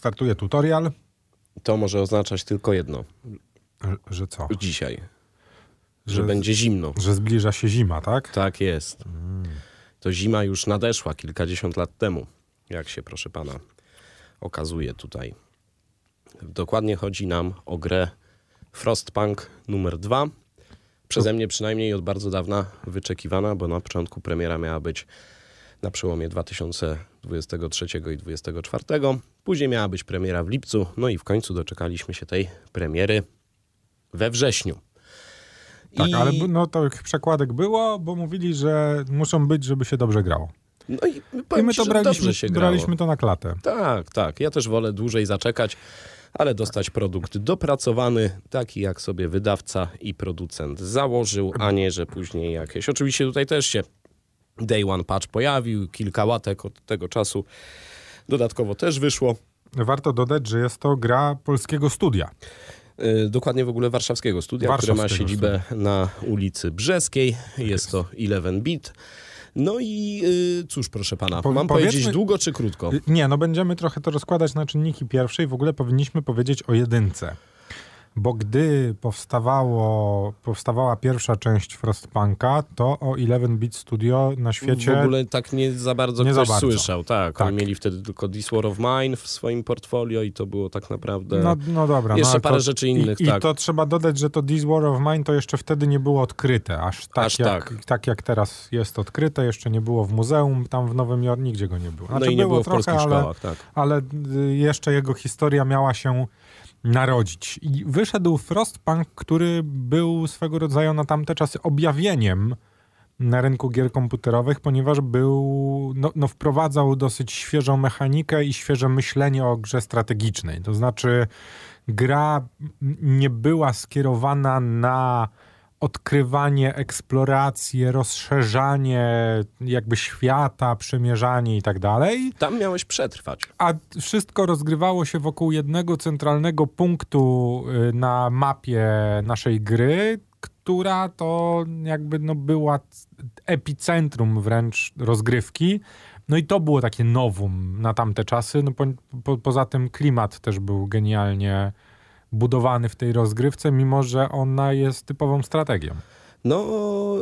startuje tutorial. To może oznaczać tylko jedno. Że co? Dzisiaj. Że, że będzie zimno. Że zbliża się zima, tak? Tak jest. Mm. To zima już nadeszła kilkadziesiąt lat temu, jak się, proszę pana, okazuje tutaj. Dokładnie chodzi nam o grę Frostpunk numer 2. Przeze mnie przynajmniej od bardzo dawna wyczekiwana, bo na początku premiera miała być na przełomie 2023 i 2024. Później miała być premiera w lipcu, no i w końcu doczekaliśmy się tej premiery we wrześniu. Tak, I... ale no, tych przekładek było, bo mówili, że muszą być, żeby się dobrze grało. No i, I my ci, to braliśmy, braliśmy to na klatę. Tak, tak. Ja też wolę dłużej zaczekać, ale dostać produkt dopracowany, taki jak sobie wydawca i producent założył, a nie, że później jakieś. Oczywiście tutaj też się Day One Patch pojawił, kilka łatek od tego czasu dodatkowo też wyszło. Warto dodać, że jest to gra polskiego studia. Y, dokładnie w ogóle warszawskiego studia, warszawskiego które ma siedzibę studia. na ulicy Brzeskiej. Jest to 11 Bit. No i y, cóż, proszę pana, po, mam powiedzieć długo czy krótko? Y, nie, no będziemy trochę to rozkładać na czynniki pierwsze i w ogóle powinniśmy powiedzieć o jedynce bo gdy powstawało, powstawała pierwsza część Frostpunka, to o 11-bit Studio na świecie... W ogóle tak nie za bardzo nie ktoś za bardzo. słyszał, tak. tak. Oni mieli wtedy tylko This War of Mine w swoim portfolio i to było tak naprawdę... No, no dobra. No jeszcze no, parę to, rzeczy innych, i, tak. I to trzeba dodać, że to This War of Mine to jeszcze wtedy nie było odkryte, aż tak, aż jak, tak. tak. jak teraz jest odkryte, jeszcze nie było w muzeum, tam w Nowym Jorku nigdzie go nie było. Znaczy, no i znaczy, nie było, było w trochę, polskich ale, szkołach, tak. Ale y, jeszcze jego historia miała się narodzić. I wy wyszedł Frostpunk, który był swego rodzaju na tamte czasy objawieniem na rynku gier komputerowych, ponieważ był, no, no, wprowadzał dosyć świeżą mechanikę i świeże myślenie o grze strategicznej. To znaczy, gra nie była skierowana na odkrywanie, eksploracje, rozszerzanie jakby świata, przemierzanie i tak dalej. Tam miałeś przetrwać. A wszystko rozgrywało się wokół jednego centralnego punktu y, na mapie naszej gry, która to jakby no była epicentrum wręcz rozgrywki. No i to było takie nowum na tamte czasy. No po, po, poza tym klimat też był genialnie budowany w tej rozgrywce, mimo że ona jest typową strategią. No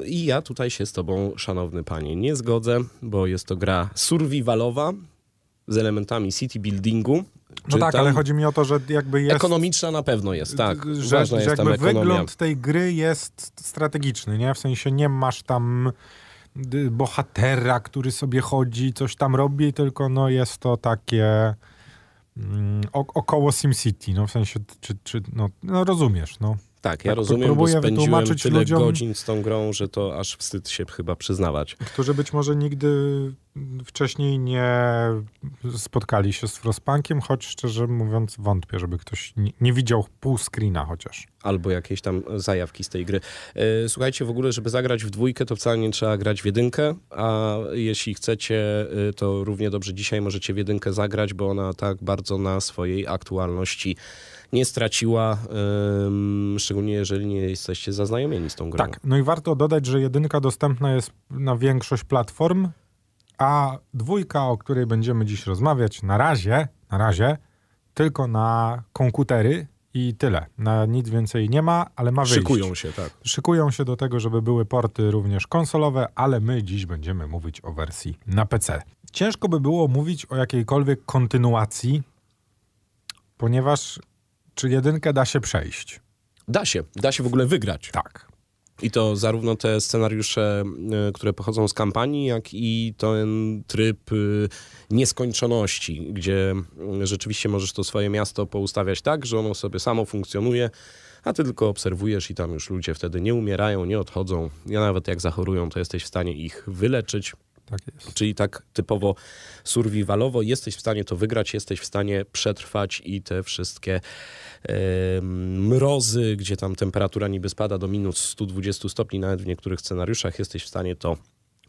i ja tutaj się z tobą, szanowny panie, nie zgodzę, bo jest to gra survivalowa z elementami city buildingu. No tak, ale chodzi mi o to, że jakby jest... Ekonomiczna na pewno jest, tak. Że, że jest jakby wygląd tej gry jest strategiczny, nie? W sensie nie masz tam y, bohatera, który sobie chodzi, coś tam robi, tylko no jest to takie Mm, około SimCity, no w sensie, czy, czy no, no rozumiesz, no tak, ja tak, rozumiem, bo spędziłem tyle ludziom, godzin z tą grą, że to aż wstyd się chyba przyznawać. Którzy być może nigdy wcześniej nie spotkali się z Frostpunkiem, choć szczerze mówiąc wątpię, żeby ktoś nie, nie widział pół screena chociaż. Albo jakieś tam zajawki z tej gry. E, słuchajcie, w ogóle, żeby zagrać w dwójkę, to wcale nie trzeba grać w jedynkę, a jeśli chcecie, e, to równie dobrze dzisiaj możecie w jedynkę zagrać, bo ona tak bardzo na swojej aktualności nie straciła, um, szczególnie jeżeli nie jesteście zaznajomieni z tą grą. Tak, no i warto dodać, że jedynka dostępna jest na większość platform, a dwójka, o której będziemy dziś rozmawiać, na razie, na razie, tylko na komputery i tyle. Na nic więcej nie ma, ale ma wyjść. Szykują się, tak. Szykują się do tego, żeby były porty również konsolowe, ale my dziś będziemy mówić o wersji na PC. Ciężko by było mówić o jakiejkolwiek kontynuacji, ponieważ czy jedynkę da się przejść? Da się. Da się w ogóle wygrać. Tak. I to zarówno te scenariusze, e, które pochodzą z kampanii, jak i ten tryb e, nieskończoności, gdzie e, rzeczywiście możesz to swoje miasto poustawiać tak, że ono sobie samo funkcjonuje, a ty tylko obserwujesz i tam już ludzie wtedy nie umierają, nie odchodzą. Ja nawet jak zachorują, to jesteś w stanie ich wyleczyć. Tak jest. Czyli tak typowo survivalowo jesteś w stanie to wygrać, jesteś w stanie przetrwać i te wszystkie yy, mrozy, gdzie tam temperatura niby spada do minus 120 stopni, nawet w niektórych scenariuszach jesteś w stanie to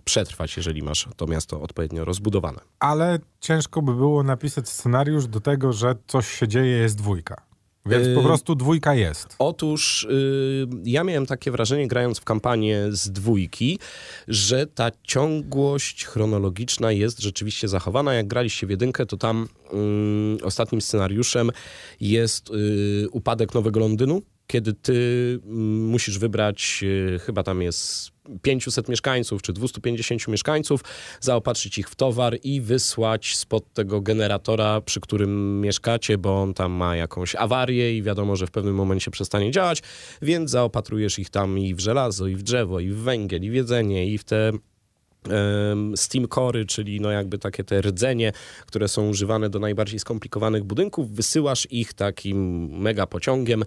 przetrwać, jeżeli masz to miasto odpowiednio rozbudowane. Ale ciężko by było napisać scenariusz do tego, że coś się dzieje, jest dwójka. Więc po y, prostu dwójka jest. Otóż y, ja miałem takie wrażenie, grając w kampanię z dwójki, że ta ciągłość chronologiczna jest rzeczywiście zachowana. Jak graliście w jedynkę, to tam mm, ostatnim scenariuszem jest y, upadek Nowego Londynu kiedy ty mm, musisz wybrać, y, chyba tam jest 500 mieszkańców czy 250 mieszkańców, zaopatrzyć ich w towar i wysłać spod tego generatora, przy którym mieszkacie, bo on tam ma jakąś awarię i wiadomo, że w pewnym momencie przestanie działać, więc zaopatrujesz ich tam i w żelazo, i w drzewo, i w węgiel, i w jedzenie, i w te Steam Cory, czyli no jakby takie te rdzenie, które są używane do najbardziej skomplikowanych budynków, wysyłasz ich takim mega pociągiem,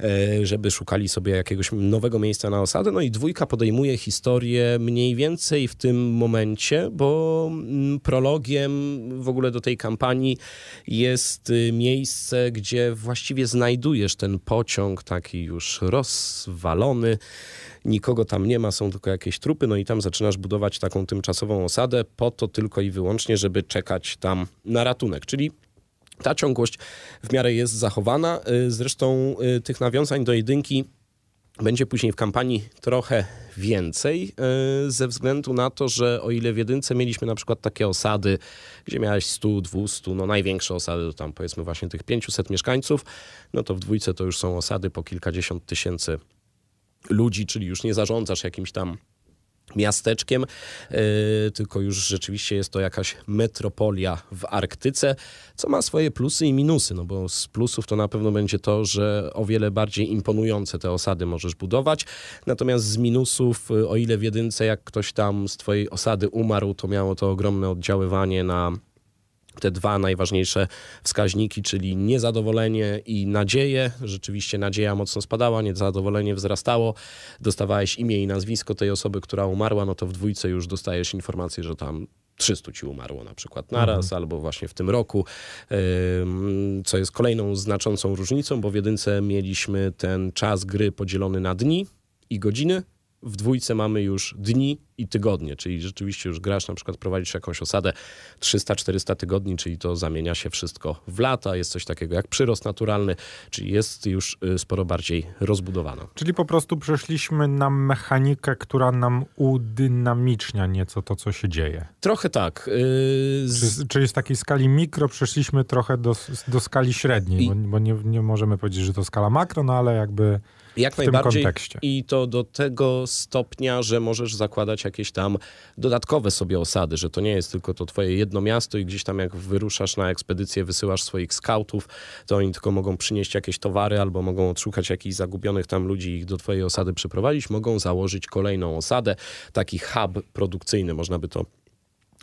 e, żeby szukali sobie jakiegoś nowego miejsca na osadę. No i dwójka podejmuje historię mniej więcej w tym momencie, bo mm, prologiem w ogóle do tej kampanii jest y, miejsce, gdzie właściwie znajdujesz ten pociąg taki już rozwalony, nikogo tam nie ma, są tylko jakieś trupy, no i tam zaczynasz budować taką taką tymczasową osadę po to tylko i wyłącznie, żeby czekać tam na ratunek. Czyli ta ciągłość w miarę jest zachowana. Y, zresztą y, tych nawiązań do jedynki będzie później w kampanii trochę więcej, y, ze względu na to, że o ile w jedynce mieliśmy na przykład takie osady, gdzie miałeś 100, 200, no największe osady to tam powiedzmy właśnie tych 500 mieszkańców, no to w dwójce to już są osady po kilkadziesiąt tysięcy ludzi, czyli już nie zarządzasz jakimś tam miasteczkiem, y, tylko już rzeczywiście jest to jakaś metropolia w Arktyce, co ma swoje plusy i minusy, no bo z plusów to na pewno będzie to, że o wiele bardziej imponujące te osady możesz budować, natomiast z minusów, y, o ile w jedynce jak ktoś tam z twojej osady umarł, to miało to ogromne oddziaływanie na te dwa najważniejsze wskaźniki, czyli niezadowolenie i nadzieję. Rzeczywiście nadzieja mocno spadała, niezadowolenie wzrastało. Dostawałeś imię i nazwisko tej osoby, która umarła, no to w dwójce już dostajesz informację, że tam 300 ci umarło na przykład naraz, mhm. albo właśnie w tym roku, co jest kolejną znaczącą różnicą, bo w jedynce mieliśmy ten czas gry podzielony na dni i godziny, w dwójce mamy już dni i tygodnie, czyli rzeczywiście już grasz, na przykład prowadzisz jakąś osadę 300-400 tygodni, czyli to zamienia się wszystko w lata, jest coś takiego jak przyrost naturalny, czyli jest już y, sporo bardziej rozbudowana. Czyli po prostu przeszliśmy na mechanikę, która nam udynamicznia nieco to, co się dzieje. Trochę tak. Czyli, czyli z takiej skali mikro przeszliśmy trochę do, do skali średniej, I... bo, bo nie, nie możemy powiedzieć, że to skala makro, no ale jakby jak najbardziej. I to do tego stopnia, że możesz zakładać jakieś tam dodatkowe sobie osady, że to nie jest tylko to twoje jedno miasto i gdzieś tam jak wyruszasz na ekspedycję, wysyłasz swoich scoutów, to oni tylko mogą przynieść jakieś towary albo mogą odszukać jakichś zagubionych tam ludzi i ich do twojej osady przeprowadzić, mogą założyć kolejną osadę, taki hub produkcyjny, można by to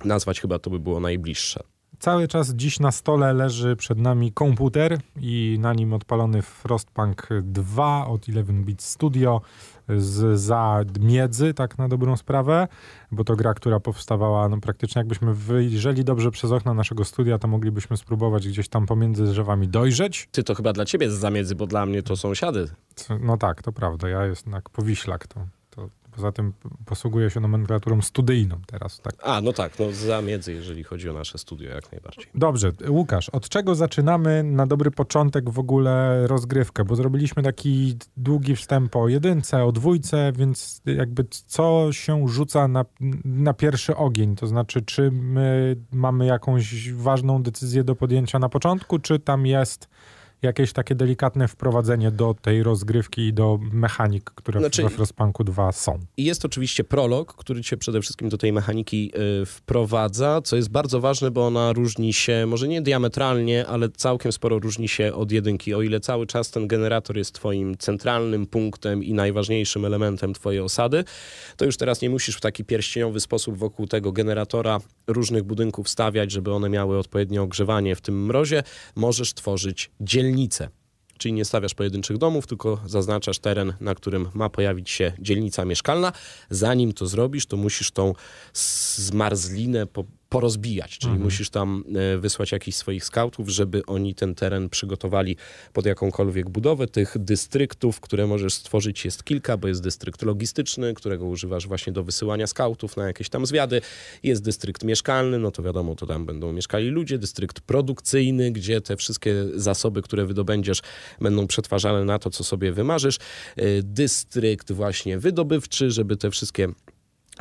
nazwać, chyba to by było najbliższe. Cały czas dziś na stole leży przed nami komputer i na nim odpalony Frostpunk 2 od 11-bit Studio z, za miedzy, tak na dobrą sprawę, bo to gra, która powstawała no, praktycznie jakbyśmy wyjrzeli dobrze przez okno naszego studia, to moglibyśmy spróbować gdzieś tam pomiędzy drzewami dojrzeć. Ty to chyba dla ciebie jest za Miedzy, bo dla mnie to sąsiady. No tak, to prawda, ja jestem jak powiślak to Poza tym posługuje się nomenklaturą studyjną teraz. Tak. A, no tak, no za miedzy jeżeli chodzi o nasze studio, jak najbardziej. Dobrze, Łukasz, od czego zaczynamy na dobry początek w ogóle rozgrywkę? Bo zrobiliśmy taki długi wstęp o jedynce, o dwójce, więc jakby co się rzuca na, na pierwszy ogień? To znaczy, czy my mamy jakąś ważną decyzję do podjęcia na początku, czy tam jest jakieś takie delikatne wprowadzenie do tej rozgrywki i do mechanik, które znaczy, w Frostpunku 2 są. I Jest oczywiście prolog, który cię przede wszystkim do tej mechaniki y, wprowadza, co jest bardzo ważne, bo ona różni się, może nie diametralnie, ale całkiem sporo różni się od jedynki. O ile cały czas ten generator jest twoim centralnym punktem i najważniejszym elementem twojej osady, to już teraz nie musisz w taki pierścieniowy sposób wokół tego generatora różnych budynków stawiać, żeby one miały odpowiednie ogrzewanie w tym mrozie. Możesz tworzyć dzielnicę dzielnice. Czyli nie stawiasz pojedynczych domów, tylko zaznaczasz teren, na którym ma pojawić się dzielnica mieszkalna. Zanim to zrobisz, to musisz tą zmarzlinę po porozbijać, czyli mhm. musisz tam e, wysłać jakichś swoich skautów, żeby oni ten teren przygotowali pod jakąkolwiek budowę. Tych dystryktów, które możesz stworzyć jest kilka, bo jest dystrykt logistyczny, którego używasz właśnie do wysyłania skautów na jakieś tam zwiady. Jest dystrykt mieszkalny, no to wiadomo, to tam będą mieszkali ludzie. Dystrykt produkcyjny, gdzie te wszystkie zasoby, które wydobędziesz, będą przetwarzane na to, co sobie wymarzysz. E, dystrykt właśnie wydobywczy, żeby te wszystkie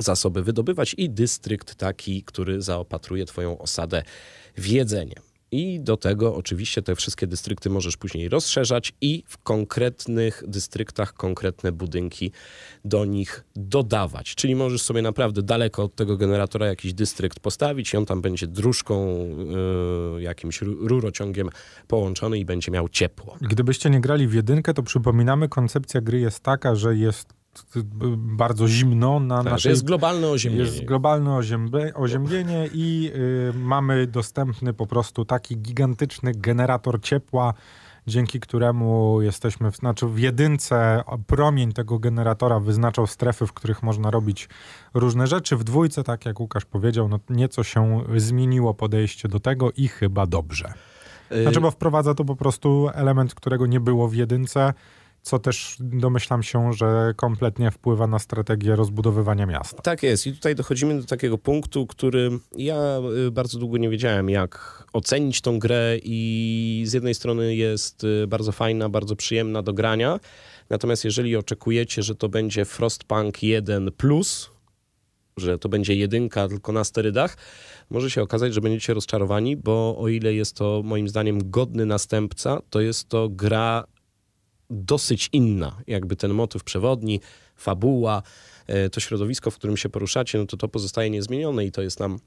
zasoby wydobywać i dystrykt taki, który zaopatruje twoją osadę w jedzenie. I do tego oczywiście te wszystkie dystrykty możesz później rozszerzać i w konkretnych dystryktach konkretne budynki do nich dodawać. Czyli możesz sobie naprawdę daleko od tego generatora jakiś dystrykt postawić i on tam będzie dróżką, yy, jakimś rurociągiem połączony i będzie miał ciepło. Gdybyście nie grali w jedynkę, to przypominamy, koncepcja gry jest taka, że jest bardzo zimno na tak, naszej... jest globalne oziębienie. Jest globalne oziębienie i y, mamy dostępny po prostu taki gigantyczny generator ciepła, dzięki któremu jesteśmy, w, znaczy w jedynce promień tego generatora wyznaczał strefy, w których można robić różne rzeczy. W dwójce, tak jak Łukasz powiedział, no nieco się zmieniło podejście do tego i chyba dobrze. Y- znaczy, bo wprowadza to po prostu element, którego nie było w jedynce co też domyślam się, że kompletnie wpływa na strategię rozbudowywania miasta. Tak jest i tutaj dochodzimy do takiego punktu, który ja y, bardzo długo nie wiedziałem, jak ocenić tą grę i z jednej strony jest y, bardzo fajna, bardzo przyjemna do grania, natomiast jeżeli oczekujecie, że to będzie Frostpunk 1+, plus, że to będzie jedynka tylko na sterydach, może się okazać, że będziecie rozczarowani, bo o ile jest to moim zdaniem godny następca, to jest to gra dosyć inna, jakby ten motyw przewodni, fabuła, e, to środowisko, w którym się poruszacie, no to to pozostaje niezmienione i to jest nam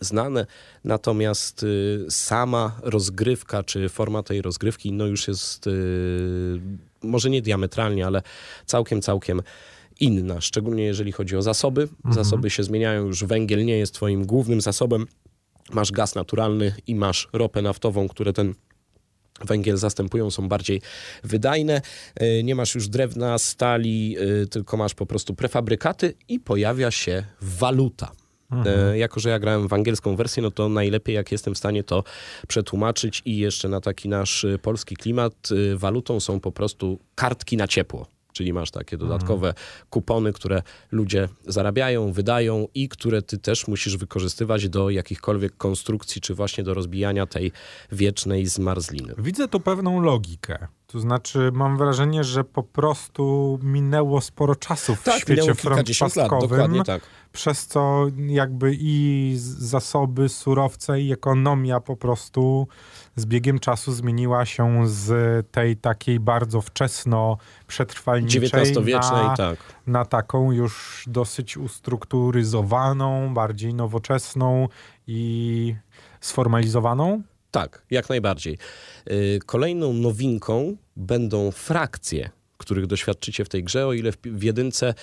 znane. Natomiast y, sama rozgrywka, czy forma tej rozgrywki, no już jest y, może nie diametralnie, ale całkiem, całkiem inna, szczególnie jeżeli chodzi o zasoby. Mhm. Zasoby się zmieniają, już węgiel nie jest twoim głównym zasobem. Masz gaz naturalny i masz ropę naftową, które ten węgiel zastępują, są bardziej wydajne. E, nie masz już drewna, stali, e, tylko masz po prostu prefabrykaty i pojawia się waluta. E, mhm. Jako, że ja grałem w angielską wersję, no to najlepiej, jak jestem w stanie to przetłumaczyć i jeszcze na taki nasz polski klimat, walutą są po prostu kartki na ciepło. Czyli masz takie mhm. dodatkowe kupony, które ludzie zarabiają, wydają i które ty też musisz wykorzystywać do jakichkolwiek konstrukcji, czy właśnie do rozbijania tej wiecznej zmarzliny. Widzę tu pewną logikę. To znaczy, mam wrażenie, że po prostu minęło sporo czasu w tak, świecie minęło kilkadziesiąt lat, dokładnie tak przez co jakby i zasoby, surowce i ekonomia po prostu z biegiem czasu zmieniła się z tej takiej bardzo wczesno przetrwalniczej wiecznej na, tak. na taką już dosyć ustrukturyzowaną, bardziej nowoczesną i sformalizowaną. Tak, jak najbardziej. Y, kolejną nowinką będą frakcje których doświadczycie w tej grze, o ile w, w jedynce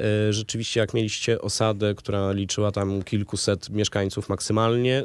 e, rzeczywiście jak mieliście osadę, która liczyła tam kilkuset mieszkańców maksymalnie, e,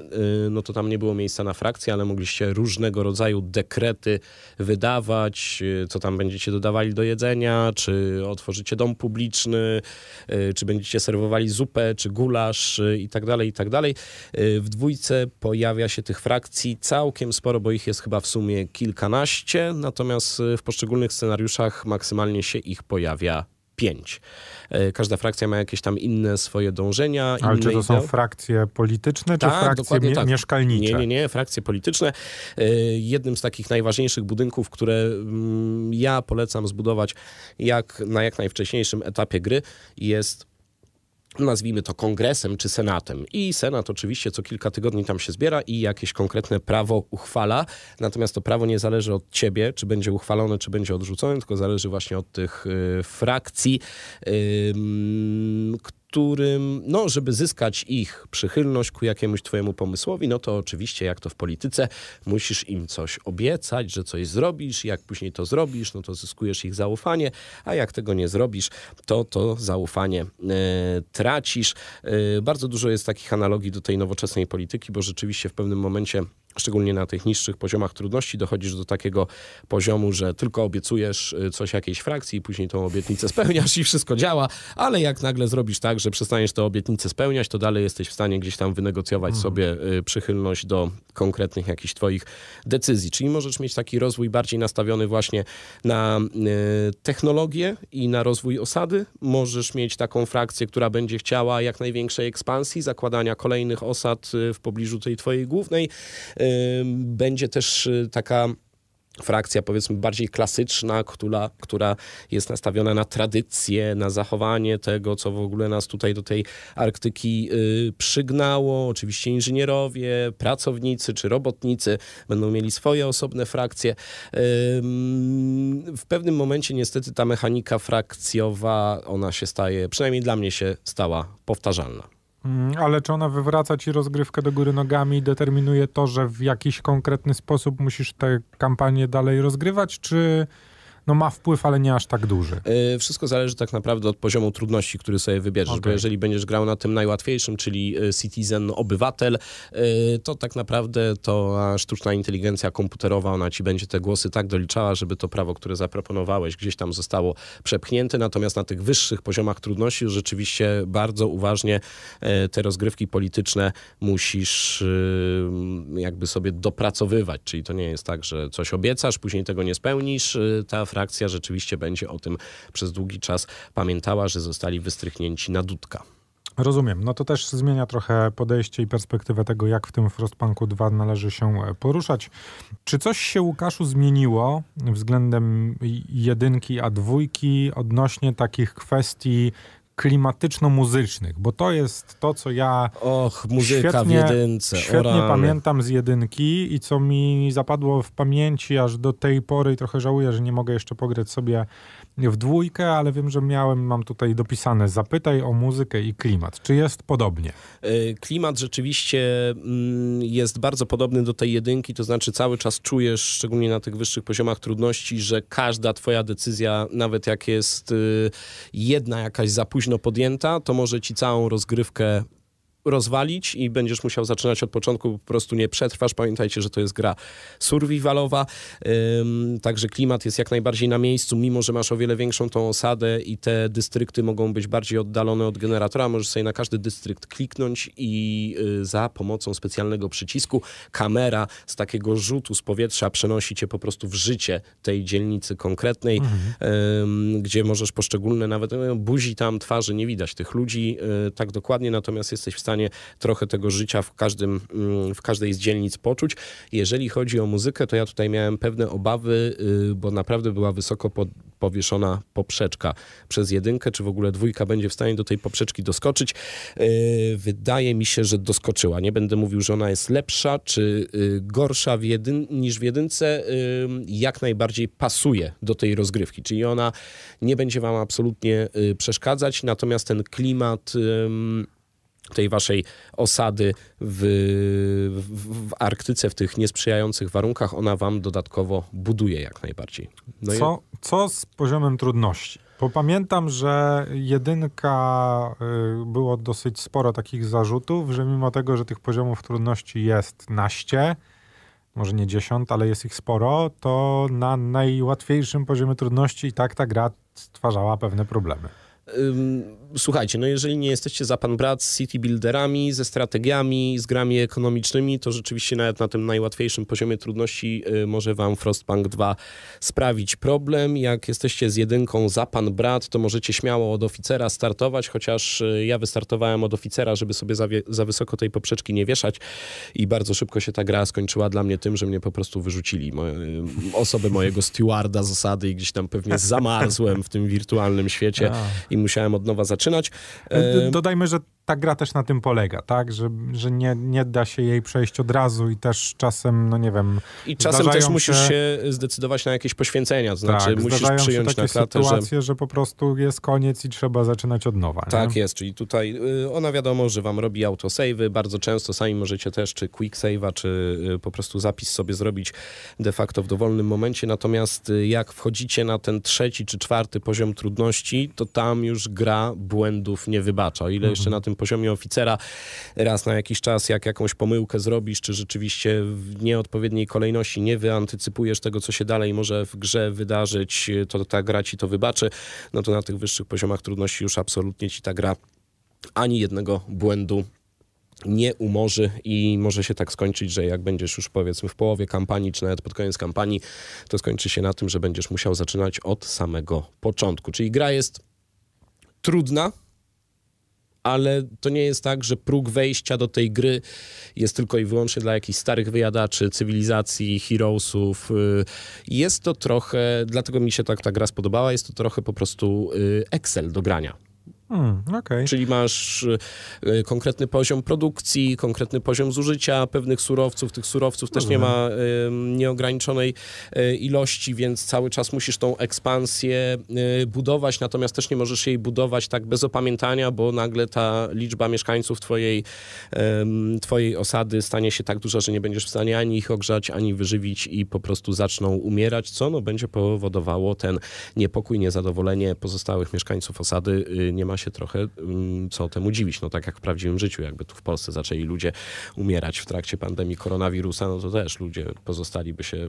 no to tam nie było miejsca na frakcje, ale mogliście różnego rodzaju dekrety wydawać, e, co tam będziecie dodawali do jedzenia, czy otworzycie dom publiczny, e, czy będziecie serwowali zupę, czy gulasz e, i tak dalej, i tak dalej. E, w dwójce pojawia się tych frakcji całkiem sporo, bo ich jest chyba w sumie kilkanaście, natomiast w poszczególnych scenariuszach maksymalnie maksymalnie się ich pojawia pięć e, Każda frakcja ma jakieś tam inne swoje dążenia. Ale czy to są frakcje polityczne, tak, czy frakcje mi tak. mieszkalnicze? Nie, nie, nie, frakcje polityczne. E, jednym z takich najważniejszych budynków, które mm, ja polecam zbudować jak na jak najwcześniejszym etapie gry, jest nazwijmy to kongresem czy senatem. I senat oczywiście co kilka tygodni tam się zbiera i jakieś konkretne prawo uchwala. Natomiast to prawo nie zależy od ciebie, czy będzie uchwalone, czy będzie odrzucone, tylko zależy właśnie od tych y, frakcji, y, którym, no, żeby zyskać ich przychylność ku jakiemuś twojemu pomysłowi, no to oczywiście, jak to w polityce, musisz im coś obiecać, że coś zrobisz, jak później to zrobisz, no to zyskujesz ich zaufanie, a jak tego nie zrobisz, to to zaufanie e, tracisz. E, bardzo dużo jest takich analogii do tej nowoczesnej polityki, bo rzeczywiście w pewnym momencie szczególnie na tych niższych poziomach trudności, dochodzisz do takiego poziomu, że tylko obiecujesz y, coś jakiejś frakcji, później tą obietnicę spełniasz i wszystko działa, ale jak nagle zrobisz tak, że przestaniesz tę obietnicę spełniać, to dalej jesteś w stanie gdzieś tam wynegocjować mhm. sobie y, przychylność do konkretnych jakichś twoich decyzji. Czyli możesz mieć taki rozwój bardziej nastawiony właśnie na y, technologię i na rozwój osady. Możesz mieć taką frakcję, która będzie chciała jak największej ekspansji, zakładania kolejnych osad w pobliżu tej twojej głównej będzie też y, taka frakcja powiedzmy bardziej klasyczna, która, która jest nastawiona na tradycję, na zachowanie tego, co w ogóle nas tutaj do tej Arktyki y, przygnało. Oczywiście inżynierowie, pracownicy czy robotnicy będą mieli swoje osobne frakcje. w pewnym momencie niestety ta mechanika frakcjowa, ona się staje, przynajmniej dla mnie się stała powtarzalna. Mm, ale czy ona wywraca ci rozgrywkę do góry nogami i determinuje to, że w jakiś konkretny sposób musisz tę kampanię dalej rozgrywać, czy no ma wpływ, ale nie aż tak duży. E, wszystko zależy tak naprawdę od poziomu trudności, który sobie wybierzesz, okay. bo jeżeli będziesz grał na tym najłatwiejszym, czyli e, citizen, obywatel, e, to tak naprawdę to sztuczna inteligencja komputerowa, ona ci będzie te głosy tak doliczała, żeby to prawo, które zaproponowałeś, gdzieś tam zostało przepchnięte, natomiast na tych wyższych poziomach trudności rzeczywiście bardzo uważnie te rozgrywki polityczne musisz jakby sobie dopracowywać, czyli to nie jest tak, że coś obiecasz, później tego nie spełnisz, ta frakcja rzeczywiście będzie o tym przez długi czas pamiętała, że zostali wystrychnięci na dudka. Rozumiem. No to też zmienia trochę podejście i perspektywę tego, jak w tym Frostpunku 2 należy się poruszać. Czy coś się, Łukaszu, zmieniło względem jedynki a dwójki odnośnie takich kwestii klimatyczno-muzycznych, bo to jest to, co ja Och, muzyka świetnie, w jedynce. Świetnie pamiętam z jedynki i co mi zapadło w pamięci aż do tej pory i trochę żałuję, że nie mogę jeszcze pograć sobie w dwójkę, ale wiem, że miałem, mam tutaj dopisane zapytaj o muzykę i klimat. Czy jest podobnie? E, klimat rzeczywiście mm, jest bardzo podobny do tej jedynki, to znaczy cały czas czujesz, szczególnie na tych wyższych poziomach trudności, że każda twoja decyzja, nawet jak jest y, jedna jakaś za późno podjęta, to może ci całą rozgrywkę rozwalić i będziesz musiał zaczynać od początku, po prostu nie przetrwasz. Pamiętajcie, że to jest gra survivalowa, także klimat jest jak najbardziej na miejscu, mimo że masz o wiele większą tą osadę i te dystrykty mogą być bardziej oddalone od generatora. Możesz sobie na każdy dystrykt kliknąć i y, za pomocą specjalnego przycisku kamera z takiego rzutu z powietrza przenosi cię po prostu w życie tej dzielnicy konkretnej, mhm. gdzie możesz poszczególne nawet no, buzi tam, twarzy, nie widać tych ludzi y, tak dokładnie, natomiast jesteś w stanie stanie trochę tego życia w, każdym, mm, w każdej z dzielnic poczuć. Jeżeli chodzi o muzykę, to ja tutaj miałem pewne obawy, y, bo naprawdę była wysoko pod, powieszona poprzeczka przez jedynkę, czy w ogóle dwójka będzie w stanie do tej poprzeczki doskoczyć. Y, wydaje mi się, że doskoczyła. Nie będę mówił, że ona jest lepsza czy y, gorsza w jedyn- niż w jedynce. Jak najbardziej pasuje do tej rozgrywki, czyli ona nie będzie wam absolutnie przeszkadzać, natomiast ten klimat tej waszej osady w, w, w, Arktyce, w tych niesprzyjających warunkach, ona wam dodatkowo buduje jak najbardziej. No co, i... co z poziomem trudności? Bo pamiętam, że jedynka y, było dosyć sporo takich zarzutów, że mimo tego, że tych poziomów trudności jest naście, może nie dziesiąt, ale jest ich sporo, to na najłatwiejszym poziomie trudności i tak ta gra stwarzała pewne problemy. Ym słuchajcie, no jeżeli nie jesteście za pan brat z city builderami, ze strategiami, z grami ekonomicznymi, to rzeczywiście nawet na tym najłatwiejszym poziomie trudności y, może wam Frostpunk 2 sprawić problem. Jak jesteście z jedynką za pan brat, to możecie śmiało od oficera startować, chociaż y, ja wystartowałem od oficera, żeby sobie za, za wysoko tej poprzeczki nie wieszać i bardzo szybko się ta gra skończyła dla mnie tym, że mnie po prostu wyrzucili. Moje, y, osobę mojego stewarda z osady i gdzieś tam pewnie zamarzłem w tym wirtualnym świecie i musiałem od nowa zaczynać zaczynać. E, e, dodajmy, że ta gra też na tym polega, tak? Że, że nie, nie da się jej przejść od razu i też czasem, no nie wiem. I czasem też musisz się zdecydować na jakieś poświęcenia, to znaczy tak, musisz przyjąć się takie na klatę, sytuacje, że... że po prostu jest koniec i trzeba zaczynać od nowa. Tak nie? jest, czyli tutaj y, ona wiadomo, że wam robi autosave'y, bardzo często sami możecie też czy quick save'a, czy y, po prostu zapis sobie zrobić de facto w dowolnym momencie, natomiast y, jak wchodzicie na ten trzeci czy czwarty poziom trudności, to tam już gra błędów nie wybacza. O ile jeszcze mhm. na tym poziomie oficera raz na jakiś czas, jak jakąś pomyłkę zrobisz, czy rzeczywiście w nieodpowiedniej kolejności nie wyantycypujesz tego, co się dalej może w grze wydarzyć, to ta gra ci to wybaczy, no to na tych wyższych poziomach trudności już absolutnie ci ta gra ani jednego błędu nie umorzy i może się tak skończyć, że jak będziesz już powiedzmy w połowie kampanii, czy nawet pod koniec kampanii, to skończy się na tym, że będziesz musiał zaczynać od samego początku. Czyli gra jest trudna, ale to nie jest tak, że próg wejścia do tej gry jest tylko i wyłącznie dla jakichś starych wyjadaczy, cywilizacji, heroesów. Y, jest to trochę, dlatego mi się tak ta gra spodobała, jest to trochę po prostu y, Excel do grania. Hmm, okay. Czyli masz e, e, konkretny poziom produkcji, konkretny poziom zużycia pewnych surowców. Tych surowców też nie ma nieograniczonej e, ilości, więc cały czas musisz tą ekspansję budować, natomiast też nie możesz jej budować tak bez opamiętania, bo nagle ta liczba mieszkańców twojej, twojej osady stanie się tak duża, że nie będziesz w stanie ani ich ogrzać, ani wyżywić i po prostu zaczną umierać, co no, będzie powodowało ten niepokój, niezadowolenie pozostałych mieszkańców osady. Y, nie ma można się trochę mm, co temu dziwić. No tak jak w prawdziwym życiu, jakby tu w Polsce zaczęli ludzie umierać w trakcie pandemii koronawirusa, no to też ludzie pozostaliby się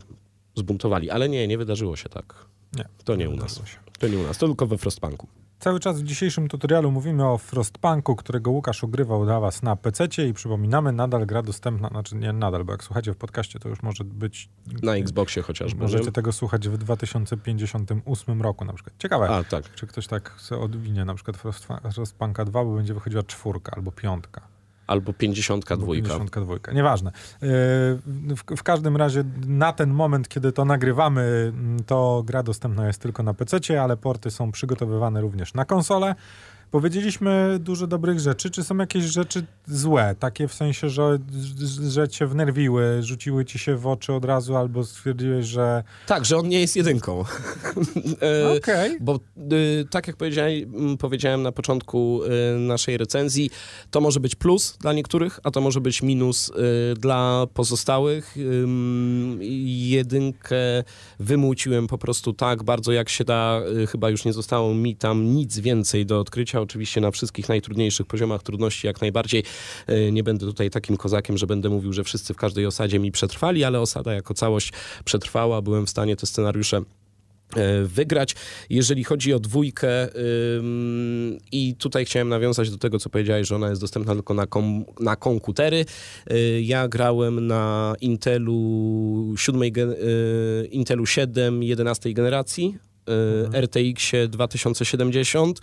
zbuntowali. Ale nie, nie wydarzyło się tak. Nie, to nie, nie u nas. To nie u nas, to tylko we Frostpunku. Cały czas w dzisiejszym tutorialu mówimy o Frostpunku, którego Łukasz ogrywał dla Was na PC i przypominamy, nadal gra dostępna, znaczy nie nadal, bo jak słuchacie w podcaście, to już może być... Na Xboxie chociażby. Możecie tego słuchać w 2058 roku na przykład. Ciekawe, A, tak. czy ktoś tak odwinie na przykład Frostpunka 2, bo będzie wychodziła czwórka albo piątka albo 52. 52, nieważne. E, w, w każdym razie na ten moment, kiedy to nagrywamy, mm, to gra dostępna jest tylko na PC, ale porty są przygotowywane również na konsole. Powiedzieliśmy dużo dobrych rzeczy. Czy są jakieś rzeczy złe? Takie w sensie, że, że cię wnerwiły, rzuciły ci się w oczy od razu albo stwierdziłeś, że... Tak, że on nie jest jedynką. E, Okej. Okay. Bo e, tak jak powiedziałem, powiedziałem na początku e, naszej recenzji, to może być plus dla niektórych, a to może być minus dla pozostałych. Jedynkę wymuciłem po prostu tak bardzo, jak się da. Chyba już nie zostało mi tam nic więcej do odkrycia oczywiście na wszystkich najtrudniejszych poziomach trudności jak najbardziej. E, nie będę tutaj takim kozakiem, że będę mówił, że wszyscy w każdej osadzie mi przetrwali, ale osada jako całość przetrwała, byłem w stanie te scenariusze e, wygrać. Jeżeli chodzi o dwójkę i tutaj chciałem nawiązać do tego, co powiedziałeś, że ona jest dostępna tylko na, kom, na komputery. Yy, ja grałem na Intelu 7, yy, Intelu 7 11 generacji mhm. Y, rtx 2070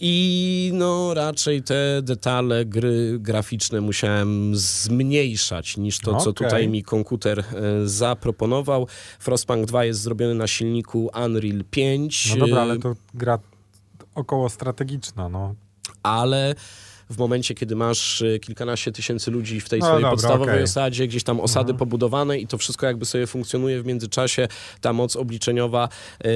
i no raczej te detale gry graficzne musiałem zmniejszać niż to, okay. co tutaj mi komputer y, zaproponował. Frostpunk 2 jest zrobiony na silniku Unreal 5. No dobra, y, ale to gra około strategiczna, no. Ale w momencie, kiedy masz y, kilkanaście tysięcy ludzi w tej no, swojej dobra, podstawowej okay. osadzie, gdzieś tam osady mhm. pobudowane i to wszystko jakby sobie funkcjonuje w międzyczasie, ta moc obliczeniowa. Y,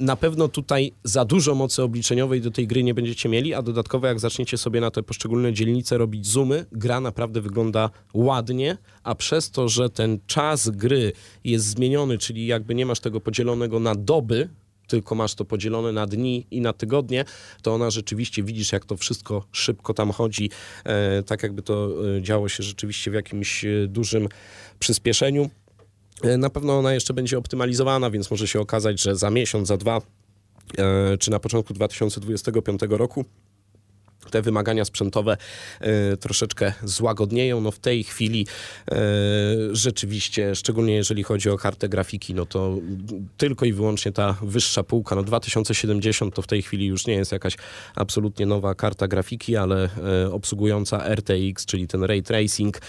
na pewno tutaj za dużo mocy obliczeniowej do tej gry nie będziecie mieli, a dodatkowo jak zaczniecie sobie na te poszczególne dzielnice robić zoomy, gra naprawdę wygląda ładnie, a przez to, że ten czas gry jest zmieniony, czyli jakby nie masz tego podzielonego na doby, tylko masz to podzielone na dni i na tygodnie, to ona rzeczywiście widzisz, jak to wszystko szybko tam chodzi, e, tak jakby to e, działo się rzeczywiście w jakimś e, dużym przyspieszeniu. Na pewno ona jeszcze będzie optymalizowana, więc może się okazać, że za miesiąc, za dwa, czy na początku 2025 roku te wymagania sprzętowe e, troszeczkę złagodnieją. No w tej chwili e, rzeczywiście, szczególnie jeżeli chodzi o kartę grafiki, no to tylko i wyłącznie ta wyższa półka, no 2070 to w tej chwili już nie jest jakaś absolutnie nowa karta grafiki, ale e, obsługująca RTX, czyli ten ray tracing,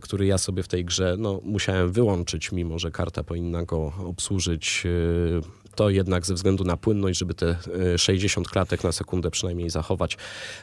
który ja sobie w tej grze no, musiałem wyłączyć, mimo że karta powinna go obsłużyć to jednak ze względu na płynność, żeby te 60 e, klatek na sekundę przynajmniej zachować,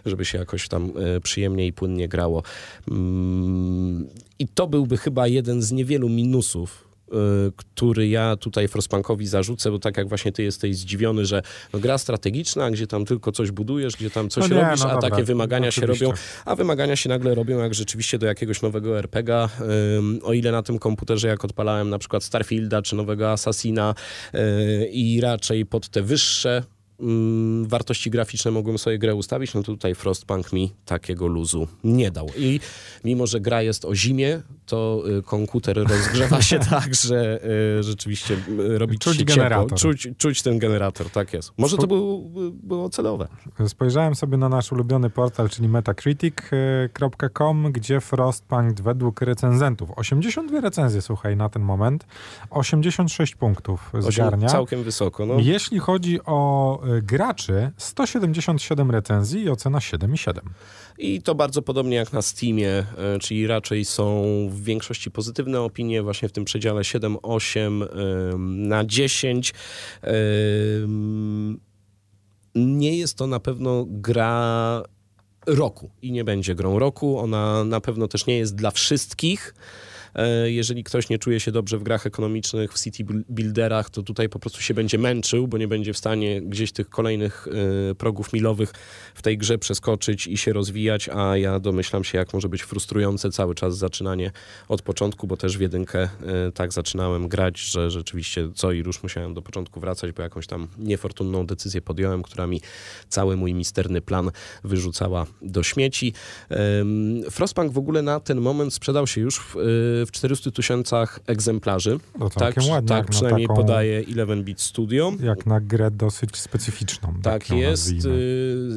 żeby się jakoś tam e, przyjemnie i płynnie grało. Mm, I to byłby chyba jeden z niewielu minusów Y, który ja tutaj Frostpunkowi zarzucę, bo tak jak właśnie ty jesteś zdziwiony, że no gra strategiczna, gdzie tam tylko coś budujesz, gdzie tam coś no nie, robisz, no a dobra, takie wymagania oczywiście. się robią, a wymagania się nagle robią jak rzeczywiście do jakiegoś nowego RPGa. Um, o ile na tym komputerze, jak odpalałem na przykład Starfielda czy nowego Assassina y, i raczej pod te wyższe Mm, wartości graficzne mogłem sobie grę ustawić, no tutaj Frostpunk mi takiego luzu nie dał. I mimo, że gra jest o zimie, to y, komputer rozgrzewa się tak, że y, rzeczywiście y, robi czuć się generator. ciepło. Czuć, czuć ten generator, tak jest. Może to było, było celowe. Spojrzałem sobie na nasz ulubiony portal, czyli metacritic.com, gdzie Frostpunk według recenzentów, 82 recenzje, słuchaj, na ten moment, 86 punktów zgarnia. Osiem, całkiem wysoko. No. Jeśli chodzi o graczy 177 recenzji i ocena 7,7. I to bardzo podobnie jak na Steamie, e, czyli raczej są w większości pozytywne opinie, właśnie w tym przedziale 7-8 na 10. Nie jest to na pewno gra roku i nie będzie grą roku. Ona na pewno też nie jest dla wszystkich. E, jeżeli ktoś nie czuje się dobrze w grach ekonomicznych, w city builderach, to tutaj po prostu się będzie męczył, bo nie będzie w stanie gdzieś tych kolejnych e, progów milowych w tej grze przeskoczyć i się rozwijać, a ja domyślam się, jak może być frustrujące cały czas zaczynanie od początku, bo też w jedynkę e, tak zaczynałem grać, że rzeczywiście co i rusz musiałem do początku wracać, bo jakąś tam niefortunną decyzję podjąłem, która mi cały mój misterny plan wyrzucała do śmieci. Frostpunk w ogóle na ten moment sprzedał się już w, w 400 tysiącach egzemplarzy. No tak, ładnie, tak przynajmniej taką, podaje 11 Bit Studio. Jak na grę dosyć specyficzną. Tak, tak jest. Nazwijmy.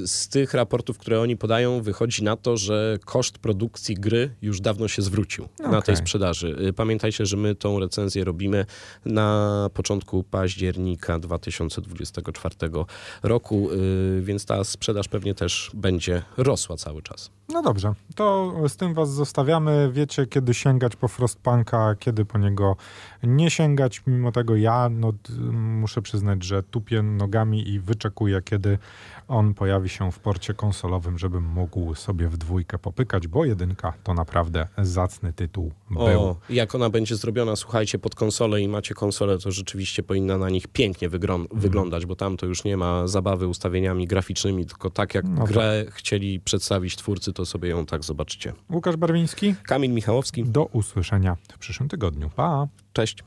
Y, z tych raportów, które oni podają, wychodzi na to, że koszt produkcji gry już dawno się zwrócił okay. na tej sprzedaży. Y, pamiętajcie, że my tą recenzję robimy na początku października 2024 roku, y, więc ta sprzedaż pewnie też będzie rosła cały czas. No dobrze, to z tym was zostawiamy. Wiecie, kiedy sięgać po Frostpunka, kiedy po niego nie sięgać. Mimo tego ja no, muszę przyznać, że tupię nogami i wyczekuję, kiedy on pojawi się w porcie konsolowym, żebym mógł sobie w dwójkę popykać, bo jedynka to naprawdę zacny tytuł o, był. Jak ona będzie zrobiona, słuchajcie, pod konsolę i macie konsolę, to rzeczywiście powinna na nich pięknie mhm. wyglądać, bo tam to już nie ma zabawy ustawieniami graficznymi, tylko tak jak no grę tak. chcieli przedstawić twórcy, to sobie ją tak zobaczycie. Łukasz Barwiński. Kamil Michałowski. Do usłyszenia w przyszłym tygodniu. Pa! Cześć.